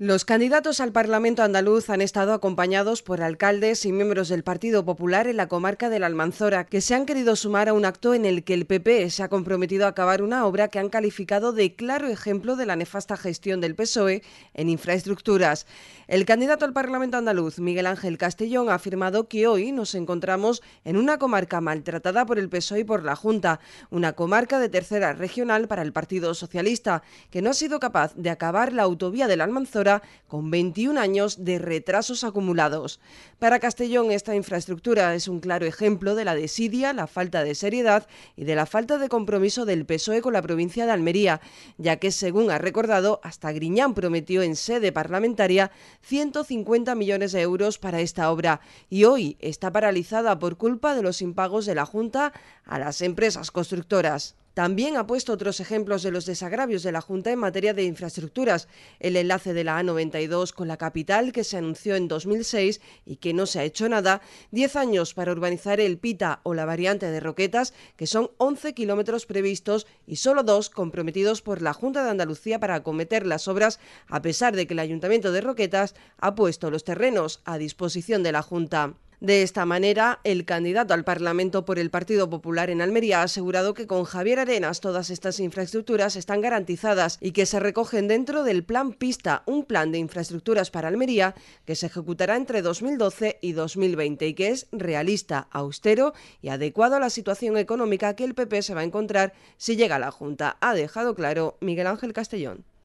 Los candidatos al Parlamento andaluz han estado acompañados por alcaldes y miembros del Partido Popular en la comarca de la Almanzora, que se han querido sumar a un acto en el que el PP se ha comprometido a acabar una obra que han calificado de claro ejemplo de la nefasta gestión del PSOE en infraestructuras. El candidato al Parlamento andaluz, Miguel Ángel Castellón, ha afirmado que hoy nos encontramos en una comarca maltratada por el PSOE y por la Junta, una comarca de tercera regional para el Partido Socialista, que no ha sido capaz de acabar la autovía de la Almanzora con 21 años de retrasos acumulados. Para Castellón esta infraestructura es un claro ejemplo de la desidia, la falta de seriedad y de la falta de compromiso del PSOE con la provincia de Almería, ya que según ha recordado, hasta Griñán prometió en sede parlamentaria 150 millones de euros para esta obra y hoy está paralizada por culpa de los impagos de la Junta a las empresas constructoras. También ha puesto otros ejemplos de los desagravios de la Junta en materia de infraestructuras, el enlace de la A92 con la capital que se anunció en 2006 y que no se ha hecho nada, 10 años para urbanizar el Pita o la variante de Roquetas, que son 11 kilómetros previstos y solo dos comprometidos por la Junta de Andalucía para acometer las obras, a pesar de que el Ayuntamiento de Roquetas ha puesto los terrenos a disposición de la Junta. De esta manera, el candidato al Parlamento por el Partido Popular en Almería ha asegurado que con Javier Arenas todas estas infraestructuras están garantizadas y que se recogen dentro del Plan Pista, un plan de infraestructuras para Almería que se ejecutará entre 2012 y 2020 y que es realista, austero y adecuado a la situación económica que el PP se va a encontrar si llega a la Junta, ha dejado claro Miguel Ángel Castellón.